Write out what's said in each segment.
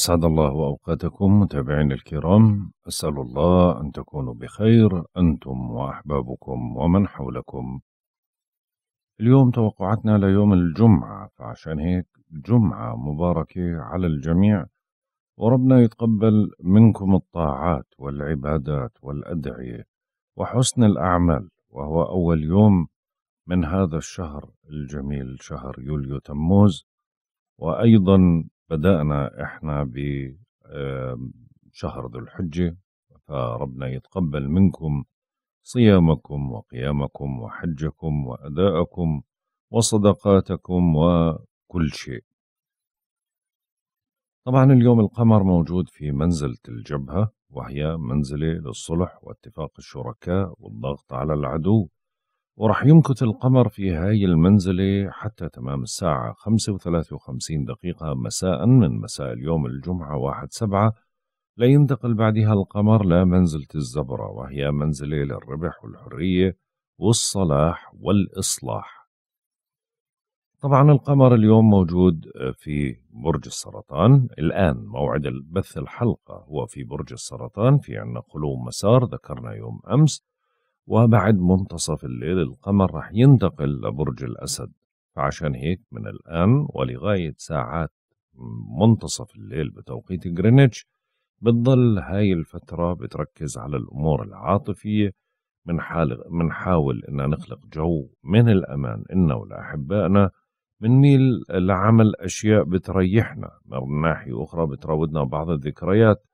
أسعد الله أوقاتكم متابعينا الكرام أسأل الله أن تكونوا بخير أنتم وأحبابكم ومن حولكم اليوم توقعاتنا ليوم الجمعة فعشان هيك جمعة مباركة على الجميع وربنا يتقبل منكم الطاعات والعبادات والأدعية وحسن الأعمال وهو أول يوم من هذا الشهر الجميل شهر يوليو تموز وأيضا بدأنا إحنا بشهر ذو الحجة فربنا يتقبل منكم صيامكم وقيامكم وحجكم وأداءكم وصدقاتكم وكل شيء طبعا اليوم القمر موجود في منزلة الجبهة وهي منزلة للصلح واتفاق الشركاء والضغط على العدو وراح يمكث القمر في هاي المنزلة حتى تمام الساعة 55 دقيقة مساء من مساء اليوم الجمعة 1 سبعة لينتقل بعدها القمر لمنزلة الزبرة وهي منزلة للربح والحرية والصلاح والإصلاح طبعا القمر اليوم موجود في برج السرطان الآن موعد بث الحلقة هو في برج السرطان في عنا قلوب مسار ذكرنا يوم أمس وبعد منتصف الليل القمر رح ينتقل لبرج الأسد فعشان هيك من الآن ولغاية ساعات منتصف الليل بتوقيت جرينتش بتضل هاي الفترة بتركز على الأمور العاطفية من حال منحاول إن نخلق جو من الأمان إنا ولأحبائنا منميل لعمل أشياء بتريحنا من ناحية أخرى بتراودنا بعض الذكريات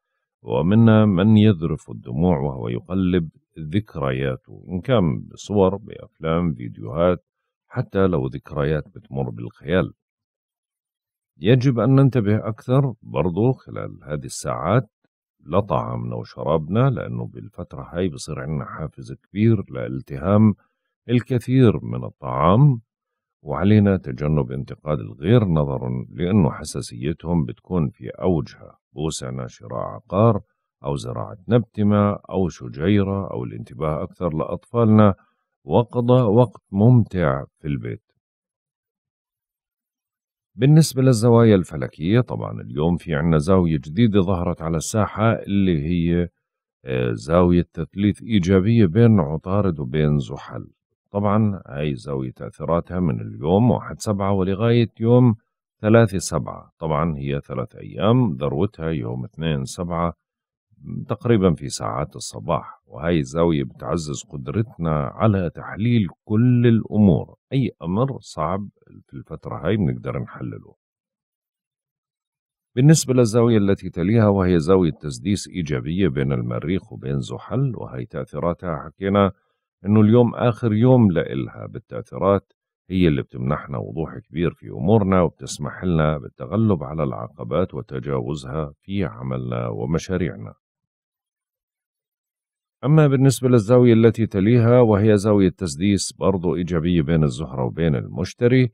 ومنا من يذرف الدموع وهو يقلب ذكرياته إن كان بصور بأفلام فيديوهات حتى لو ذكريات بتمر بالخيال يجب أن ننتبه أكثر برضو خلال هذه الساعات لطعامنا وشرابنا لأنه بالفترة هاي بصير عندنا حافز كبير لالتهام الكثير من الطعام وعلينا تجنب انتقاد الغير نظرا لأنه حساسيتهم بتكون في أوجها بوسعنا شراء عقار أو زراعة نبتمة أو شجيرة أو الانتباه أكثر لأطفالنا وقضاء وقت ممتع في البيت بالنسبة للزوايا الفلكية طبعا اليوم في عنا زاوية جديدة ظهرت على الساحة اللي هي آه، زاوية تثليث إيجابية بين عطارد وبين زحل طبعا هاي زاوية تأثيراتها من اليوم واحد سبعة ولغاية يوم ثلاثة سبعة طبعا هي ثلاث أيام ذروتها يوم اثنين سبعة تقريبا في ساعات الصباح وهي الزاوية بتعزز قدرتنا على تحليل كل الأمور أي أمر صعب في الفترة هاي بنقدر نحلله بالنسبة للزاوية التي تليها وهي زاوية تسديس إيجابية بين المريخ وبين زحل وهي تأثيراتها حكينا أنه اليوم آخر يوم لإلها بالتأثيرات هي اللي بتمنحنا وضوح كبير في أمورنا وبتسمح لنا بالتغلب على العقبات وتجاوزها في عملنا ومشاريعنا أما بالنسبة للزاوية التي تليها وهي زاوية تسديس برضو إيجابية بين الزهرة وبين المشتري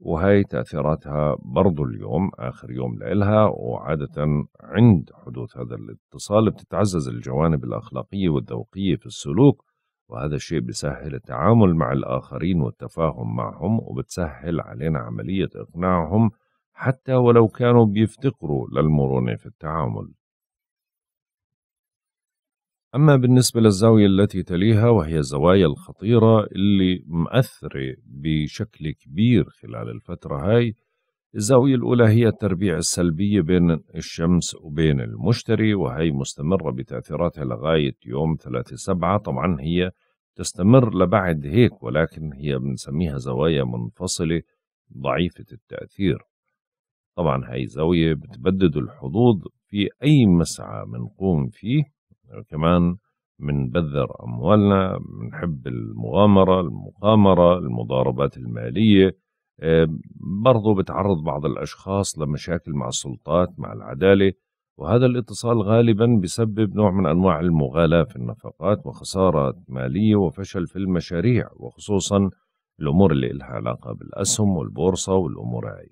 وهي تأثيراتها برضو اليوم آخر يوم لإلها وعادة عند حدوث هذا الاتصال بتتعزز الجوانب الأخلاقية والذوقية في السلوك وهذا الشيء بيسهل التعامل مع الآخرين والتفاهم معهم وبتسهل علينا عملية إقناعهم حتى ولو كانوا بيفتقروا للمرونة في التعامل أما بالنسبة للزاوية التي تليها وهي الزوايا الخطيرة اللي مأثرة بشكل كبير خلال الفترة هاي الزاوية الأولى هي التربيع السلبية بين الشمس وبين المشتري وهي مستمرة بتأثيراتها لغاية يوم 3 سبعة طبعا هي تستمر لبعد هيك ولكن هي بنسميها زوايا منفصلة ضعيفة التأثير طبعا هاي زاوية بتبدد الحظوظ في أي مسعى منقوم فيه كمان بنبذر اموالنا بنحب المغامره المقامره المضاربات الماليه برضو بتعرض بعض الاشخاص لمشاكل مع السلطات مع العداله وهذا الاتصال غالبا بسبب نوع من انواع المغالاه في النفقات وخساره ماليه وفشل في المشاريع وخصوصا الامور اللي لها علاقه بالاسهم والبورصه والامور هاي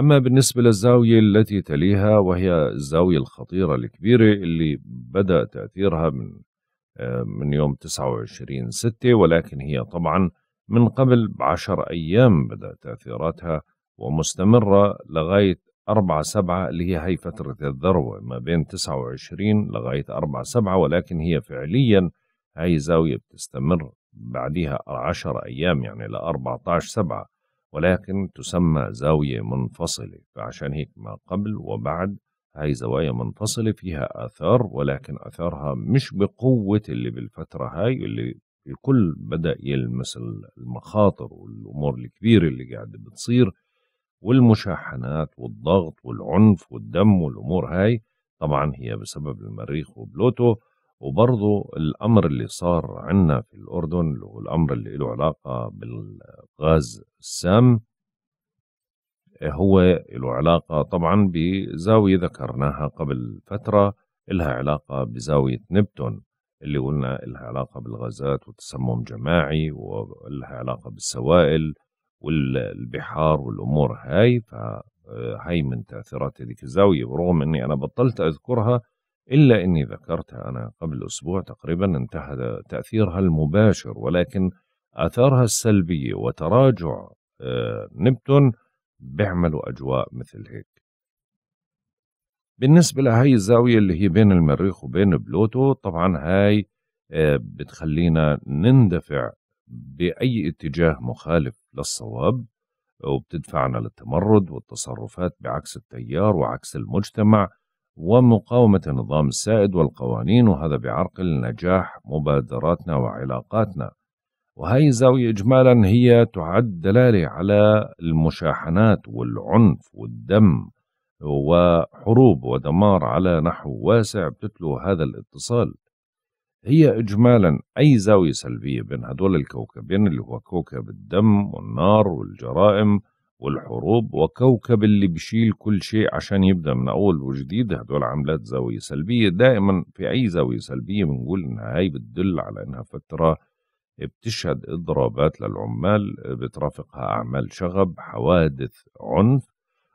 أما بالنسبة للزاوية التي تليها وهي الزاوية الخطيرة الكبيرة اللي بدأ تأثيرها من آه، من يوم 29 ستة ولكن هي طبعا من قبل بعشر أيام بدأ تأثيراتها ومستمرة لغاية أربعة سبعة اللي هي هي فترة الذروة ما بين 29 لغاية أربعة سبعة ولكن هي فعليا هاي زاوية بتستمر بعدها عشر أيام يعني ل عشر سبعة ولكن تسمى زاوية منفصلة فعشان هيك ما قبل وبعد هاي زوايا منفصلة فيها آثار ولكن آثارها مش بقوة اللي بالفترة هاي اللي الكل بدأ يلمس المخاطر والأمور الكبيرة اللي قاعدة بتصير والمشاحنات والضغط والعنف والدم والأمور هاي طبعا هي بسبب المريخ وبلوتو وبرضه الأمر اللي صار عندنا في الأردن اللي هو الأمر اللي له علاقة بالغاز السام هو له علاقة طبعا بزاوية ذكرناها قبل فترة إلها علاقة بزاوية نبتون اللي قلنا إلها علاقة بالغازات والتسمم جماعي وإلها علاقة بالسوائل والبحار والأمور هاي فهاي من تأثيرات هذيك الزاوية برغم أني أنا بطلت أذكرها إلا أني ذكرتها أنا قبل أسبوع تقريبا انتهى تأثيرها المباشر ولكن آثارها السلبية وتراجع آه، نبتون بيعملوا أجواء مثل هيك بالنسبة لهي الزاوية اللي هي بين المريخ وبين بلوتو طبعا هاي آه، بتخلينا نندفع بأي اتجاه مخالف للصواب وبتدفعنا للتمرد والتصرفات بعكس التيار وعكس المجتمع ومقاومة النظام السائد والقوانين وهذا بيعرقل نجاح مبادراتنا وعلاقاتنا وهي الزاوية إجمالا هي تعد دلالة على المشاحنات والعنف والدم وحروب ودمار على نحو واسع بتتلو هذا الاتصال هي إجمالا أي زاوية سلبية بين هدول الكوكبين اللي هو كوكب الدم والنار والجرائم والحروب وكوكب اللي بيشيل كل شيء عشان يبدأ من أول وجديد هدول عملات زاوية سلبية دائما في أي زاوية سلبية بنقول إنها هاي بتدل على إنها فترة بتشهد إضرابات للعمال بترافقها أعمال شغب حوادث عنف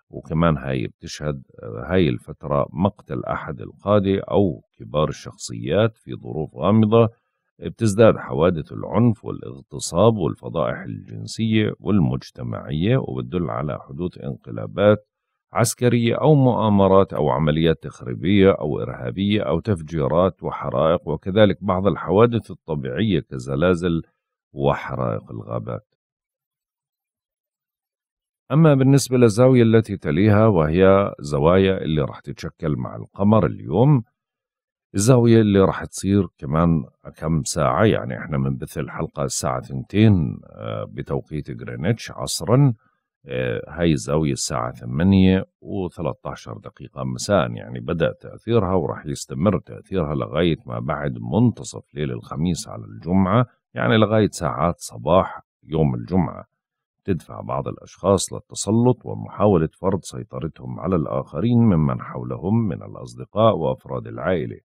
وكمان هاي بتشهد هاي الفترة مقتل أحد القادة أو كبار الشخصيات في ظروف غامضة بتزداد حوادث العنف والاغتصاب والفضائح الجنسية والمجتمعية وبتدل على حدوث انقلابات عسكرية أو مؤامرات أو عمليات تخريبية أو إرهابية أو تفجيرات وحرائق وكذلك بعض الحوادث الطبيعية كزلازل وحرائق الغابات أما بالنسبة للزاوية التي تليها وهي زوايا اللي راح تتشكل مع القمر اليوم الزاوية اللي راح تصير كمان كم ساعة يعني احنا بنبث الحلقة الساعة ثنتين آه، بتوقيت غرينتش عصرا آه، هاي الزاوية الساعة ثمانية وثلاثة عشر دقيقة مساء يعني بدأ تأثيرها وراح يستمر تأثيرها لغاية ما بعد منتصف ليل الخميس على الجمعة يعني لغاية ساعات صباح يوم الجمعة تدفع بعض الأشخاص للتسلط ومحاولة فرض سيطرتهم على الآخرين ممن حولهم من الأصدقاء وأفراد العائلة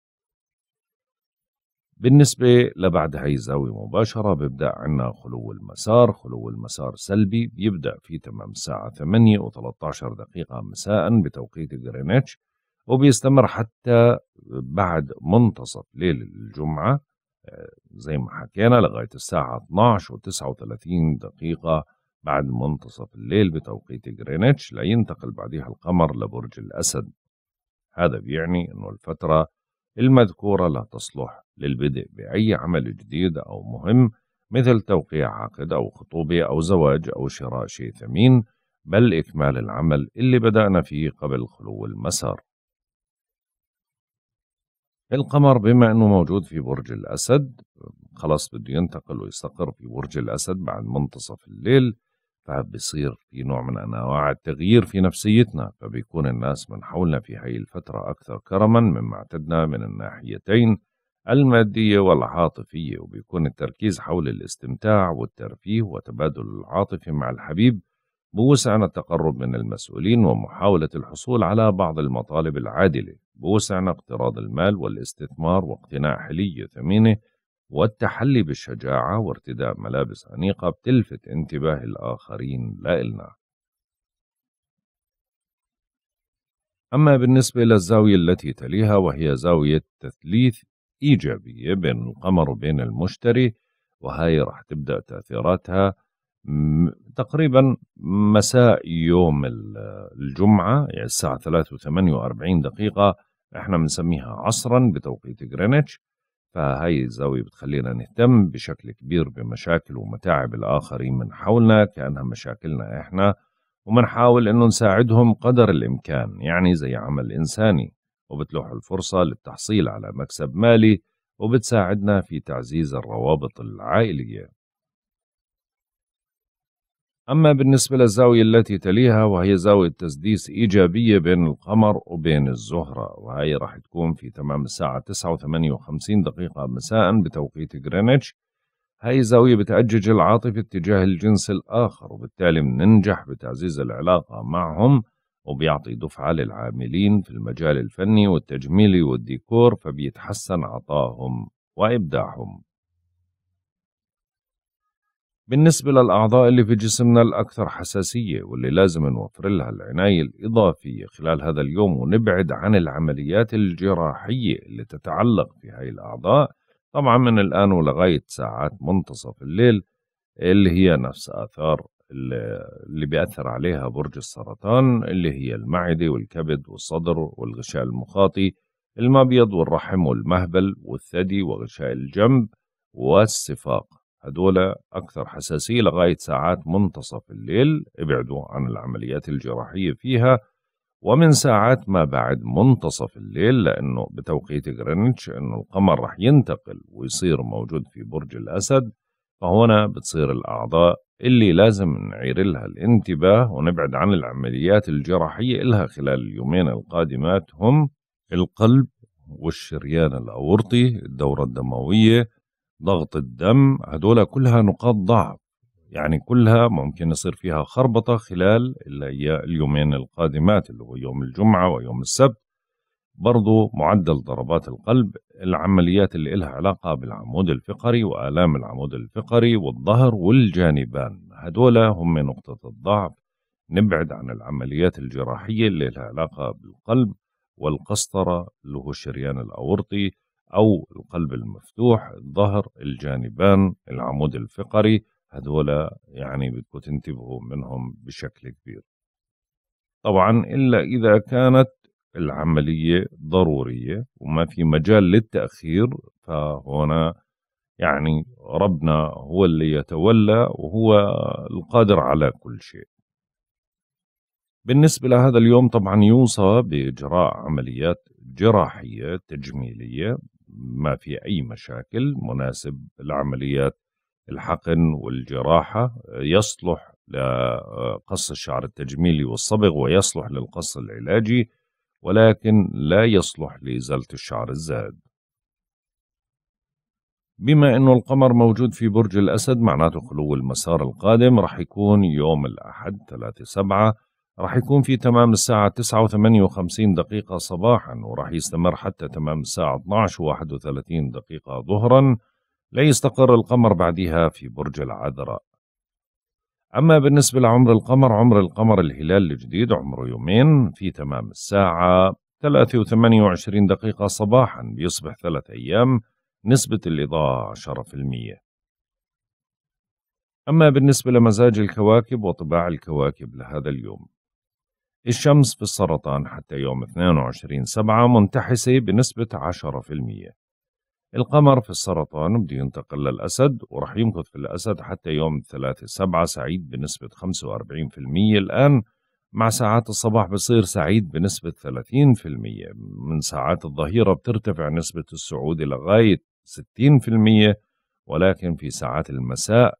بالنسبة لبعد هاي الزاوية مباشرة بيبدأ عنا خلو المسار خلو المسار سلبي بيبدأ في تمام الساعة 8 و 13 دقيقة مساء بتوقيت غرينتش وبيستمر حتى بعد منتصف ليل الجمعة آه، زي ما حكينا لغاية الساعة 12 و 39 دقيقة بعد منتصف الليل بتوقيت غرينتش لينتقل بعدها القمر لبرج الأسد هذا بيعني أنه الفترة المذكورة لا تصلح للبدء بأي عمل جديد أو مهم مثل توقيع عقد أو خطوبة أو زواج أو شراء شيء ثمين بل إكمال العمل اللي بدأنا فيه قبل خلو المسار القمر بما أنه موجود في برج الأسد خلاص بده ينتقل ويستقر في برج الأسد بعد منتصف الليل فبصير في نوع من أنواع التغيير في نفسيتنا فبيكون الناس من حولنا في هاي الفترة أكثر كرما مما اعتدنا من الناحيتين المادية والعاطفية وبيكون التركيز حول الاستمتاع والترفيه وتبادل العاطفي مع الحبيب بوسعنا التقرب من المسؤولين ومحاولة الحصول على بعض المطالب العادلة بوسعنا اقتراض المال والاستثمار واقتناء حلية ثمينة والتحلي بالشجاعة وارتداء ملابس أنيقة بتلفت انتباه الآخرين لإلنا أما بالنسبة للزاوية التي تليها وهي زاوية تثليث إيجابية بين القمر وبين المشتري وهي رح تبدأ تأثيراتها تقريبا مساء يوم الجمعة يعني الساعة 3 و48 دقيقة احنا بنسميها عصرا بتوقيت غرينتش فهي الزاوية بتخلينا نهتم بشكل كبير بمشاكل ومتاعب الآخرين من حولنا كأنها مشاكلنا إحنا ومنحاول أنه نساعدهم قدر الإمكان يعني زي عمل إنساني وبتلوح الفرصة للتحصيل على مكسب مالي وبتساعدنا في تعزيز الروابط العائلية أما بالنسبة للزاوية التي تليها وهي زاوية تسديس إيجابية بين القمر وبين الزهرة وهي راح تكون في تمام الساعة 9:58 دقيقة مساء بتوقيت غرينتش هاي زاوية بتأجج العاطفة اتجاه الجنس الآخر وبالتالي بننجح بتعزيز العلاقة معهم وبيعطي دفعة للعاملين في المجال الفني والتجميلي والديكور فبيتحسن عطاهم وإبداعهم بالنسبة للأعضاء اللي في جسمنا الأكثر حساسية واللي لازم نوفر لها العناية الإضافية خلال هذا اليوم ونبعد عن العمليات الجراحية اللي تتعلق في هاي الأعضاء طبعا من الآن ولغاية ساعات منتصف الليل اللي هي نفس آثار اللي بيأثر عليها برج السرطان اللي هي المعدة والكبد والصدر والغشاء المخاطي المبيض والرحم والمهبل والثدي وغشاء الجنب والسفاق هدول أكثر حساسية لغاية ساعات منتصف الليل ابعدوا عن العمليات الجراحية فيها ومن ساعات ما بعد منتصف الليل لأنه بتوقيت غرينتش أنه القمر رح ينتقل ويصير موجود في برج الأسد فهنا بتصير الأعضاء اللي لازم نعير لها الانتباه ونبعد عن العمليات الجراحية لها خلال اليومين القادمات هم القلب والشريان الأورطي الدورة الدموية ضغط الدم هدول كلها نقاط ضعف يعني كلها ممكن يصير فيها خربطة خلال اليومين القادمات اللي هو يوم الجمعة ويوم السبت برضو معدل ضربات القلب العمليات اللي إلها علاقة بالعمود الفقري وآلام العمود الفقري والظهر والجانبان هدول هم نقطة الضعف نبعد عن العمليات الجراحية اللي لها علاقة بالقلب والقسطرة اللي هو الشريان الأورطي أو القلب المفتوح الظهر الجانبان العمود الفقري هذولا يعني بدكم تنتبهوا منهم بشكل كبير طبعا إلا إذا كانت العملية ضرورية وما في مجال للتأخير فهنا يعني ربنا هو اللي يتولى وهو القادر على كل شيء بالنسبة لهذا اليوم طبعا يوصى بإجراء عمليات جراحية تجميلية ما في أي مشاكل مناسب لعمليات الحقن والجراحة يصلح لقص آه، الشعر التجميلي والصبغ ويصلح للقص العلاجي ولكن لا يصلح لإزالة الشعر الزائد بما أنه القمر موجود في برج الأسد معناته خلو المسار القادم رح يكون يوم الأحد 3 سبعة راح يكون في تمام الساعة 9 و58 دقيقة صباحا وراح يستمر حتى تمام الساعة 12 و31 دقيقة ظهرا ليستقر القمر بعدها في برج العذراء أما بالنسبة لعمر القمر عمر القمر الهلال الجديد عمره يومين في تمام الساعة 3 و28 دقيقة صباحا بيصبح ثلاث أيام نسبة الإضاءة 10% أما بالنسبة لمزاج الكواكب وطباع الكواكب لهذا اليوم الشمس في السرطان حتى يوم 22 سبعة منتحسة بنسبة 10% القمر في السرطان بده ينتقل للأسد ورح يمكث في الأسد حتى يوم 3 سبعة سعيد بنسبة 45% الآن مع ساعات الصباح بصير سعيد بنسبة 30% من ساعات الظهيرة بترتفع نسبة السعود لغاية 60% ولكن في ساعات المساء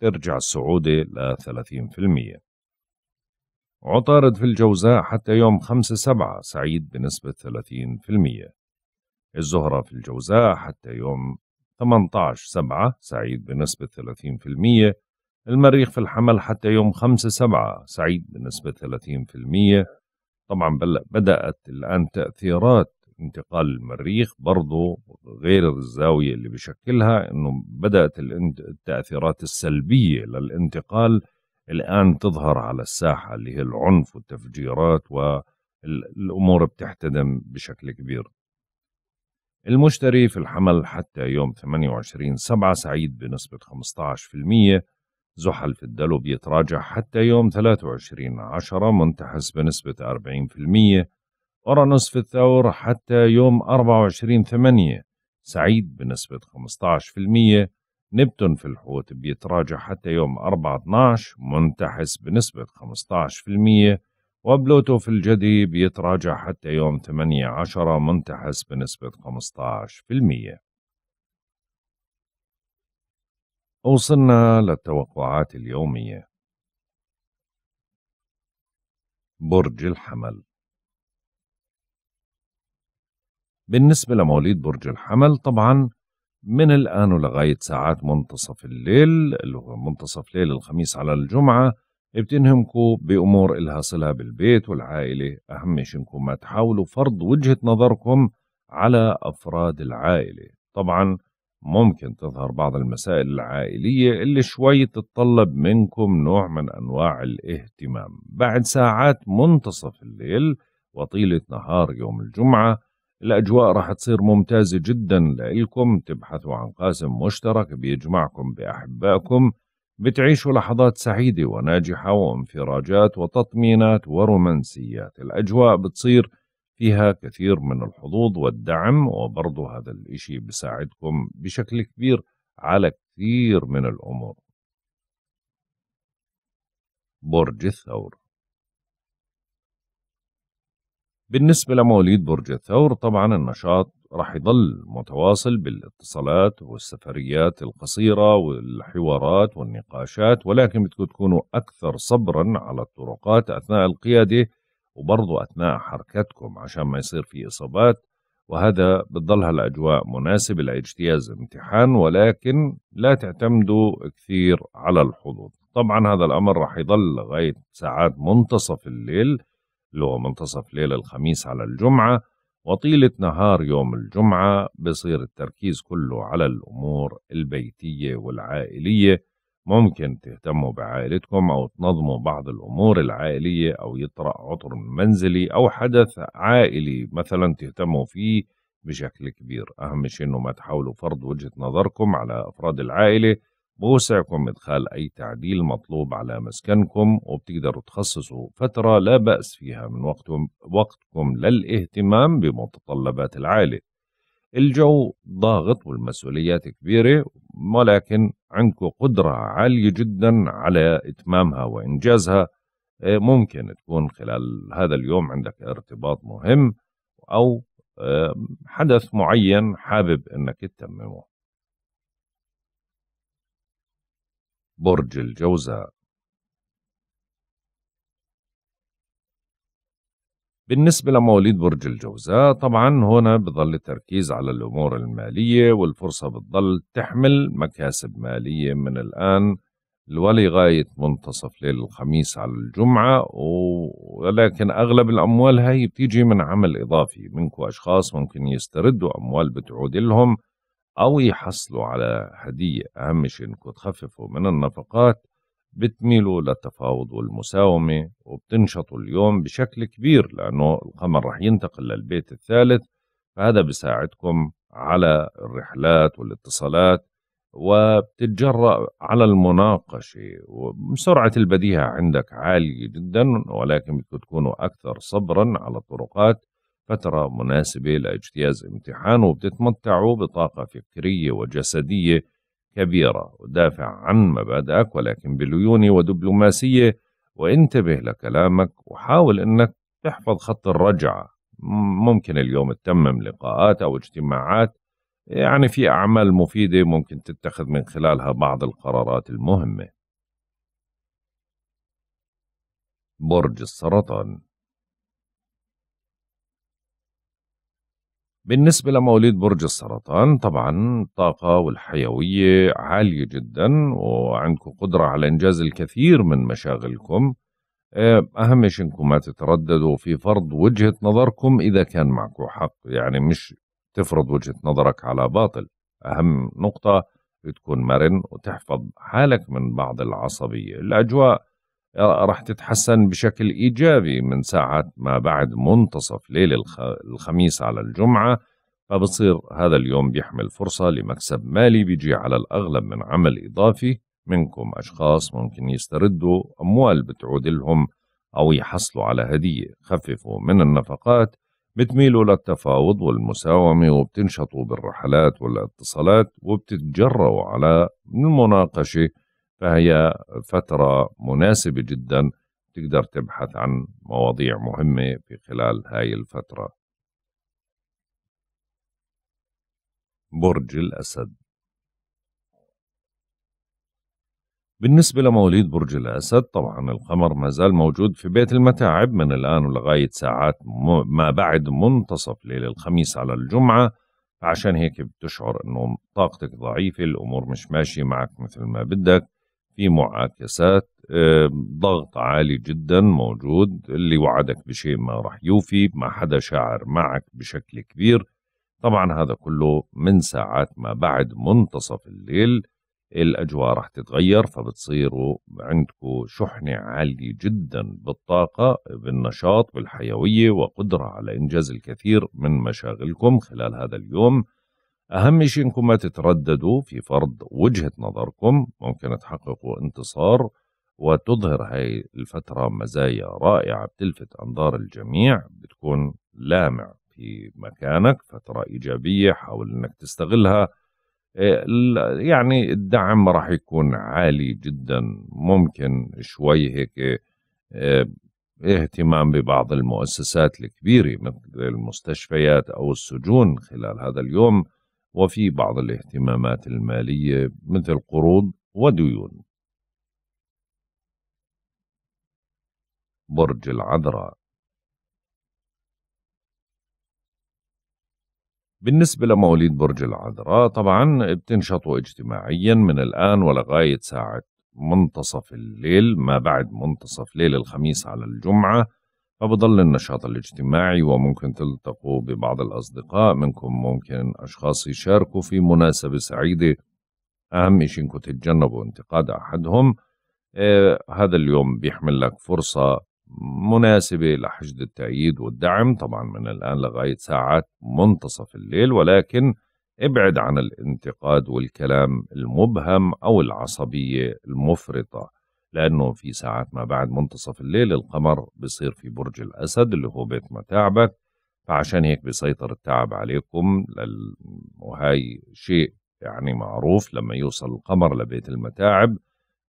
ترجع السعودة ل 30% عطارد في الجوزاء حتى يوم 5 سبعة سعيد بنسبة 30% الزهرة في الجوزاء حتى يوم 18 سبعة سعيد بنسبة 30% المريخ في الحمل حتى يوم 5 سبعة سعيد بنسبة 30% طبعا بدأت الآن تأثيرات انتقال المريخ برضو غير الزاوية اللي بشكلها أنه بدأت التأثيرات السلبية للانتقال الآن تظهر على الساحة اللي هي العنف والتفجيرات والأمور بتحتدم بشكل كبير المشتري في الحمل حتى يوم 28 سبعة سعيد بنسبة 15% زحل في الدلو بيتراجع حتى يوم 23 عشرة منتحس بنسبة 40% أورانوس في الثور حتى يوم 24 ثمانية سعيد بنسبة 15% نبتون في الحوت بيتراجع حتى يوم 4/12 منتحس بنسبة 15% وبلوتو في الجدي بيتراجع حتى يوم 8/10 منتحس بنسبة 15%. وصلنا للتوقعات اليومية برج الحمل بالنسبة لمواليد برج الحمل طبعا من الآن ولغاية ساعات منتصف الليل اللي هو منتصف ليل الخميس على الجمعة بتنهمكوا بأمور إلها صلة بالبيت والعائلة أهم شيء إنكم ما تحاولوا فرض وجهة نظركم على أفراد العائلة طبعا ممكن تظهر بعض المسائل العائلية اللي شوي تتطلب منكم نوع من أنواع الاهتمام بعد ساعات منتصف الليل وطيلة نهار يوم الجمعة الأجواء راح تصير ممتازة جدا لإلكم تبحثوا عن قاسم مشترك بيجمعكم بأحبائكم بتعيشوا لحظات سعيدة وناجحة وانفراجات وتطمينات ورومانسيات الأجواء بتصير فيها كثير من الحظوظ والدعم وبرضو هذا الإشي بساعدكم بشكل كبير على كثير من الأمور برج الثور بالنسبة لمواليد برج الثور طبعا النشاط راح يضل متواصل بالاتصالات والسفريات القصيرة والحوارات والنقاشات ولكن بدكم تكونوا أكثر صبرا على الطرقات أثناء القيادة وبرضو أثناء حركتكم عشان ما يصير في إصابات وهذا بتضلها الأجواء مناسبة لاجتياز امتحان ولكن لا تعتمدوا كثير على الحظوظ طبعا هذا الأمر راح يضل لغاية ساعات منتصف الليل اللي هو منتصف ليلة الخميس على الجمعة وطيلة نهار يوم الجمعة بصير التركيز كله على الأمور البيتية والعائلية ممكن تهتموا بعائلتكم أو تنظموا بعض الأمور العائلية أو يطرأ عطر منزلي أو حدث عائلي مثلا تهتموا فيه بشكل كبير أهم شيء أنه ما تحاولوا فرض وجهة نظركم على أفراد العائلة بوسعكم إدخال أي تعديل مطلوب على مسكنكم وبتقدروا تخصصوا فترة لا بأس فيها من وقتكم, وقتكم للاهتمام بمتطلبات العائلة الجو ضاغط والمسؤوليات كبيرة ولكن عندكم قدرة عالية جدا على إتمامها وإنجازها آه، ممكن تكون خلال هذا اليوم عندك ارتباط مهم أو آه، حدث معين حابب أنك تتممه برج الجوزاء بالنسبة لمواليد برج الجوزاء طبعا هنا بظل التركيز على الأمور المالية والفرصة بتظل تحمل مكاسب مالية من الآن ولغاية منتصف ليل الخميس على الجمعة ولكن أغلب الأموال هاي بتيجي من عمل إضافي منكو أشخاص ممكن يستردوا أموال بتعود لهم أو يحصلوا على هدية أهم شيء إنكم تخففوا من النفقات بتميلوا للتفاوض والمساومة وبتنشطوا اليوم بشكل كبير لأنه القمر رح ينتقل للبيت الثالث فهذا بيساعدكم على الرحلات والاتصالات وبتتجرأ على المناقشة وسرعة البديهة عندك عالية جدا ولكن بدكم تكونوا أكثر صبرا على الطرقات فترة مناسبة لاجتياز امتحان وبتتمتعوا بطاقة فكرية وجسدية كبيرة ودافع عن مبادئك ولكن بليونة ودبلوماسية وانتبه لكلامك وحاول انك تحفظ خط الرجعة ممكن اليوم تتمم لقاءات او اجتماعات يعني في اعمال مفيدة ممكن تتخذ من خلالها بعض القرارات المهمة برج السرطان بالنسبة لمواليد برج السرطان طبعا الطاقة والحيوية عالية جدا وعندكم قدرة على إنجاز الكثير من مشاغلكم آه، أهم شيء إنكم ما تترددوا في فرض وجهة نظركم إذا كان معكم حق يعني مش تفرض وجهة نظرك على باطل أهم نقطة تكون مرن وتحفظ حالك من بعض العصبية الأجواء آه، راح تتحسن بشكل إيجابي من ساعة ما بعد منتصف ليل الخميس على الجمعة فبصير هذا اليوم بيحمل فرصة لمكسب مالي بيجي على الأغلب من عمل إضافي منكم أشخاص ممكن يستردوا أموال بتعود لهم أو يحصلوا على هدية خففوا من النفقات بتميلوا للتفاوض والمساومة وبتنشطوا بالرحلات والاتصالات وبتتجرأوا على المناقشة فهي فترة مناسبة جدا تقدر تبحث عن مواضيع مهمة في خلال هاي الفترة برج الأسد بالنسبة لمواليد برج الأسد طبعا القمر ما زال موجود في بيت المتاعب من الآن ولغاية ساعات ما بعد منتصف ليل الخميس على الجمعة عشان هيك بتشعر أنه طاقتك ضعيفة الأمور مش ماشية معك مثل ما بدك في معاكسات ضغط عالي جدا موجود اللي وعدك بشيء ما راح يوفي ما حدا شاعر معك بشكل كبير طبعا هذا كله من ساعات ما بعد منتصف الليل الأجواء راح تتغير فبتصيروا عندكم شحنة عالية جدا بالطاقة بالنشاط بالحيوية وقدرة على إنجاز الكثير من مشاغلكم خلال هذا اليوم أهم شيء إنكم ما تترددوا في فرض وجهة نظركم ممكن تحققوا انتصار وتظهر هاي الفترة مزايا رائعة بتلفت أنظار الجميع بتكون لامع في مكانك فترة إيجابية حاول إنك تستغلها آه، يعني الدعم راح يكون عالي جدا ممكن شوي هيك آه، اهتمام ببعض المؤسسات الكبيرة مثل المستشفيات أو السجون خلال هذا اليوم وفي بعض الاهتمامات المالية مثل قروض وديون برج العذراء بالنسبة لمواليد برج العذراء طبعا بتنشطوا اجتماعيا من الآن ولغاية ساعة منتصف الليل ما بعد منتصف ليل الخميس على الجمعة فبضل النشاط الاجتماعي وممكن تلتقوا ببعض الأصدقاء منكم ممكن أشخاص يشاركوا في مناسبة سعيدة أهم شيء إنكم تتجنبوا انتقاد أحدهم آه هذا اليوم بيحمل لك فرصة مناسبة لحشد التأييد والدعم طبعا من الآن لغاية ساعات منتصف الليل ولكن ابعد عن الانتقاد والكلام المبهم أو العصبية المفرطة لأنه في ساعات ما بعد منتصف الليل القمر بصير في برج الأسد اللي هو بيت متاعبك فعشان هيك بيسيطر التعب عليكم لل... وهي شيء يعني معروف لما يوصل القمر لبيت المتاعب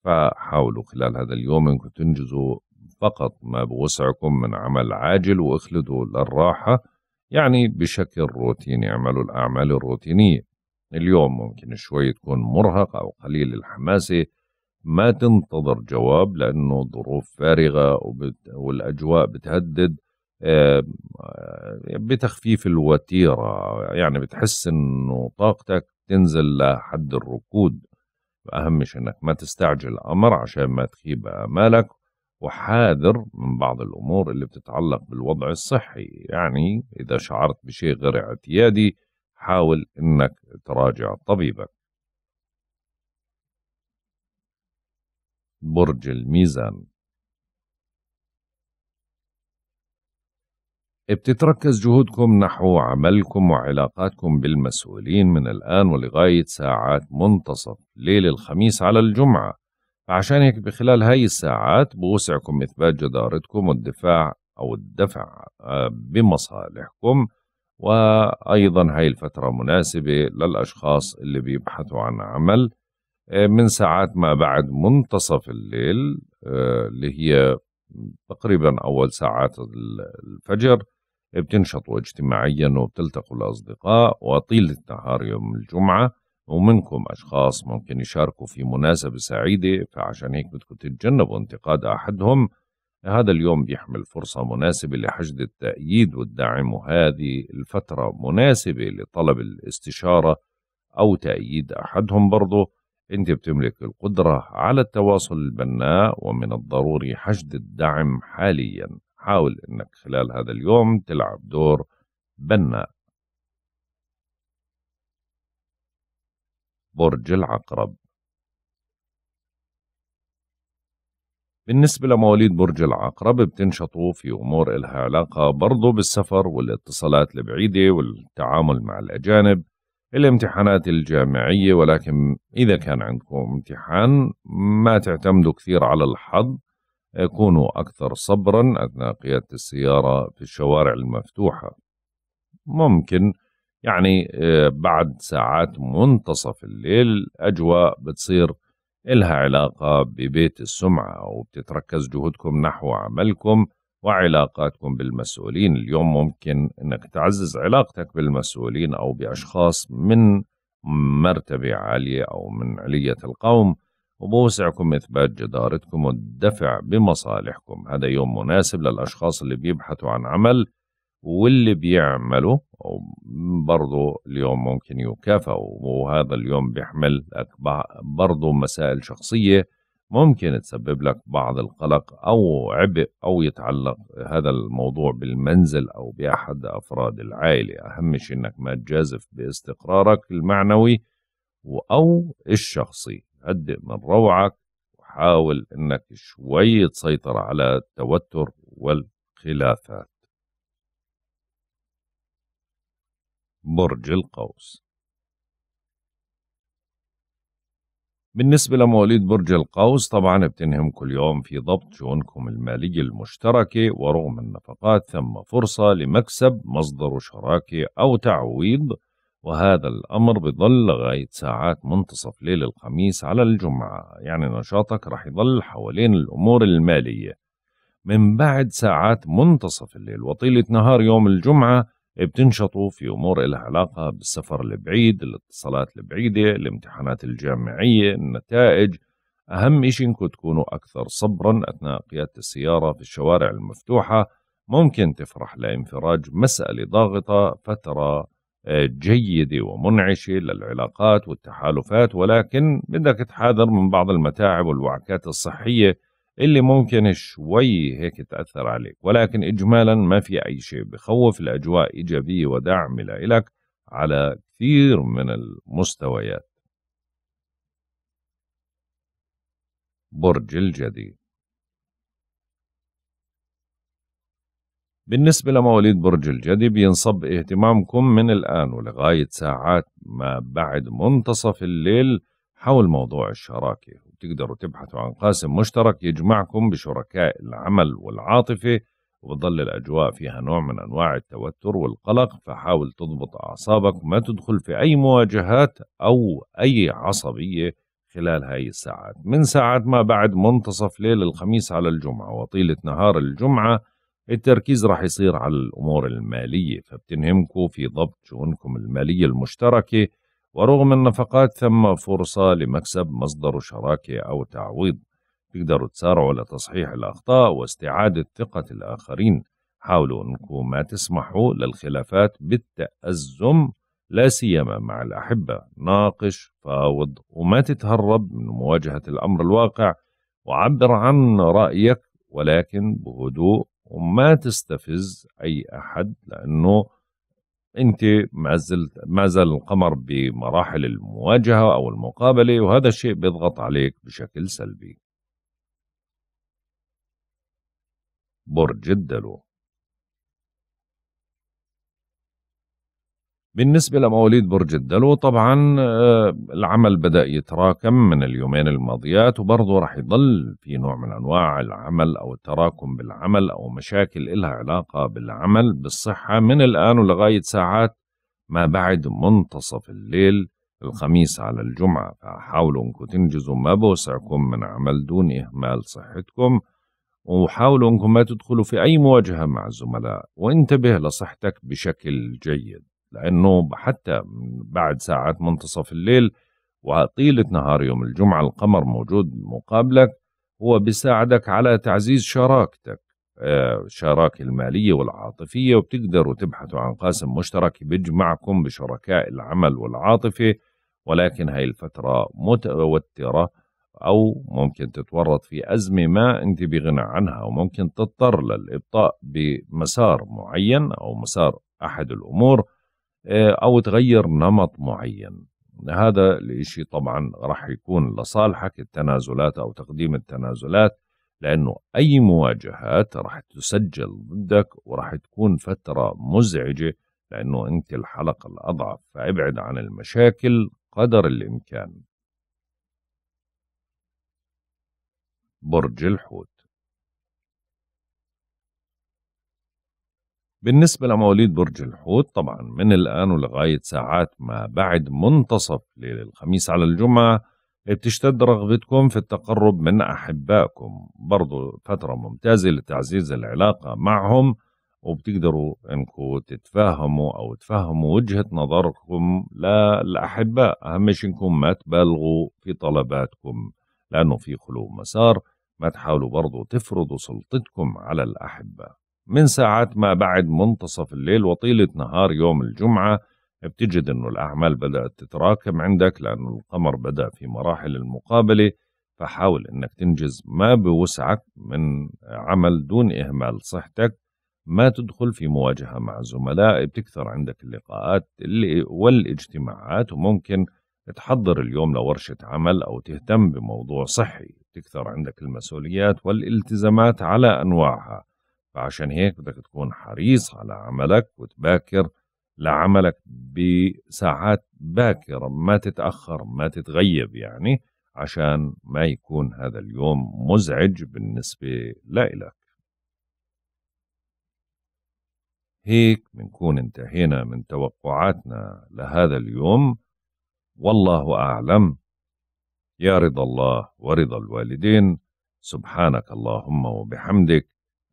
فحاولوا خلال هذا اليوم انكم تنجزوا فقط ما بوسعكم من عمل عاجل واخلدوا للراحة يعني بشكل روتيني اعملوا الأعمال الروتينية اليوم ممكن شوي تكون مرهق أو قليل الحماسة ما تنتظر جواب لانه الظروف فارغه والاجواء بتهدد آه، بتخفيف الوتيره يعني بتحس انه طاقتك تنزل لحد الركود اهم شيء انك ما تستعجل امر عشان ما تخيب امالك وحاذر من بعض الامور اللي بتتعلق بالوضع الصحي يعني اذا شعرت بشيء غير اعتيادي حاول انك تراجع طبيبك برج الميزان إيه، بتتركز جهودكم نحو عملكم وعلاقاتكم بالمسؤولين من الآن ولغاية ساعات منتصف ليل الخميس على الجمعة فعشان هيك بخلال هاي الساعات بوسعكم إثبات جدارتكم والدفاع أو الدفع آه، بمصالحكم وأيضا هاي الفترة مناسبة للأشخاص اللي بيبحثوا عن عمل من ساعات ما بعد منتصف الليل آه، اللي هي تقريبا أول ساعات الفجر بتنشطوا اجتماعيا وبتلتقوا الأصدقاء وطيلة النهار يوم الجمعة ومنكم أشخاص ممكن يشاركوا في مناسبة سعيدة فعشان هيك بدكم تتجنبوا انتقاد أحدهم هذا اليوم بيحمل فرصة مناسبة لحشد التأييد والدعم وهذه الفترة مناسبة لطلب الاستشارة أو تأييد أحدهم برضه أنت بتملك القدرة على التواصل البناء ومن الضروري حشد الدعم حاليا حاول أنك خلال هذا اليوم تلعب دور بناء برج العقرب بالنسبة لمواليد برج العقرب بتنشطوا في أمور إلها علاقة برضو بالسفر والاتصالات البعيدة والتعامل مع الأجانب الامتحانات الجامعية ولكن إذا كان عندكم امتحان ما تعتمدوا كثير على الحظ كونوا أكثر صبرا أثناء قيادة السيارة في الشوارع المفتوحة ممكن يعني آه، بعد ساعات منتصف الليل أجواء بتصير إلها علاقة ببيت السمعة وبتتركز جهودكم نحو عملكم وعلاقاتكم بالمسؤولين اليوم ممكن انك تعزز علاقتك بالمسؤولين او باشخاص من مرتبة عالية او من علية القوم وبوسعكم اثبات جدارتكم والدفع بمصالحكم هذا يوم مناسب للاشخاص اللي بيبحثوا عن عمل واللي بيعملوا برضو اليوم ممكن يكافئوا وهذا اليوم بيحمل برضو مسائل شخصية ممكن تسبب لك بعض القلق أو عبء أو يتعلق هذا الموضوع بالمنزل أو بأحد أفراد العائلة أهم شيء أنك ما تجازف باستقرارك المعنوي أو الشخصي هدئ من روعك وحاول أنك شوي تسيطر على التوتر والخلافات برج القوس بالنسبة لمواليد برج القوس طبعا بتنهم كل يوم في ضبط شؤونكم المالية المشتركة ورغم النفقات ثم فرصة لمكسب مصدر شراكة أو تعويض وهذا الأمر بظل لغاية ساعات منتصف ليل الخميس على الجمعة يعني نشاطك رح يظل حوالين الأمور المالية من بعد ساعات منتصف الليل وطيلة نهار يوم الجمعة بتنشطوا في أمور لها علاقة بالسفر البعيد الاتصالات البعيدة الامتحانات الجامعية النتائج أهم إشي إنكم تكونوا أكثر صبرا أثناء قيادة السيارة في الشوارع المفتوحة ممكن تفرح لانفراج مسألة ضاغطة فترة آه، جيدة ومنعشة للعلاقات والتحالفات ولكن بدك تحاذر من بعض المتاعب والوعكات الصحية اللي ممكن شوي هيك تأثر عليك ولكن إجمالا ما في أي شيء بخوف الأجواء إيجابية ودعم لإلك على كثير من المستويات برج الجدي بالنسبة لمواليد برج الجدي بينصب اهتمامكم من الآن ولغاية ساعات ما بعد منتصف الليل حول موضوع الشراكة بتقدروا تبحثوا عن قاسم مشترك يجمعكم بشركاء العمل والعاطفة وبتضل الأجواء فيها نوع من أنواع التوتر والقلق فحاول تضبط أعصابك وما تدخل في أي مواجهات أو أي عصبية خلال هاي الساعات من ساعات ما بعد منتصف ليل الخميس على الجمعة وطيلة نهار الجمعة التركيز راح يصير على الأمور المالية فبتنهمكم في ضبط شؤونكم المالية المشتركة ورغم النفقات ثم فرصة لمكسب مصدر شراكة أو تعويض تقدروا تسارعوا لتصحيح الأخطاء واستعادة ثقة الآخرين حاولوا أنكم ما تسمحوا للخلافات بالتأزم لا سيما مع الأحبة ناقش فاوض وما تتهرب من مواجهة الأمر الواقع وعبر عن رأيك ولكن بهدوء وما تستفز أي أحد لأنه انت معزل معزل القمر بمراحل المواجهه او المقابله وهذا الشيء بيضغط عليك بشكل سلبي برج الدلو بالنسبة لمواليد برج الدلو طبعا آه، العمل بدأ يتراكم من اليومين الماضيات وبرضه رح يضل في نوع من أنواع العمل أو التراكم بالعمل أو مشاكل إلها علاقة بالعمل بالصحة من الآن ولغاية ساعات ما بعد منتصف الليل الخميس على الجمعة فحاولوا انكم تنجزوا ما بوسعكم من عمل دون إهمال صحتكم وحاولوا انكم ما تدخلوا في أي مواجهة مع الزملاء وانتبه لصحتك بشكل جيد لأنه حتى بعد ساعات منتصف الليل وطيلة نهار يوم الجمعة القمر موجود مقابلك هو بيساعدك على تعزيز شراكتك الشراكة آه، المالية والعاطفية وبتقدروا تبحثوا عن قاسم مشترك بيجمعكم بشركاء العمل والعاطفة ولكن هاي الفترة متوترة أو ممكن تتورط في أزمة ما أنت بغنى عنها وممكن تضطر للإبطاء بمسار معين أو مسار أحد الأمور آه، او تغير نمط معين هذا الاشي طبعا راح يكون لصالحك التنازلات او تقديم التنازلات لانه اي مواجهات راح تسجل ضدك وراح تكون فتره مزعجه لانه انت الحلقه الاضعف فابعد عن المشاكل قدر الامكان برج الحوت بالنسبة لمواليد برج الحوت طبعا من الآن ولغاية ساعات ما بعد منتصف ليلة الخميس على الجمعة بتشتد رغبتكم في التقرب من أحبائكم برضو فترة ممتازة لتعزيز العلاقة معهم وبتقدروا انكم تتفاهموا او تفهموا وجهة نظركم للأحباء أهم شيء انكم ما تبالغوا في طلباتكم لأنه في خلو مسار ما تحاولوا برضو تفرضوا سلطتكم على الأحباء من ساعات ما بعد منتصف الليل وطيلة نهار يوم الجمعة بتجد أنه الأعمال بدأت تتراكم عندك لأنه القمر بدأ في مراحل المقابلة فحاول أنك تنجز ما بوسعك من عمل دون إهمال صحتك ما تدخل في مواجهة مع زملاء بتكثر عندك اللقاءات اللي والاجتماعات وممكن تحضر اليوم لورشة عمل أو تهتم بموضوع صحي تكثر عندك المسؤوليات والالتزامات على أنواعها فعشان هيك بدك تكون حريص على عملك وتباكر لعملك بساعات باكرة ما تتأخر ما تتغيب يعني عشان ما يكون هذا اليوم مزعج بالنسبة لإلك هيك بنكون انتهينا من توقعاتنا لهذا اليوم والله أعلم يا رضا الله ورضا الوالدين سبحانك اللهم وبحمدك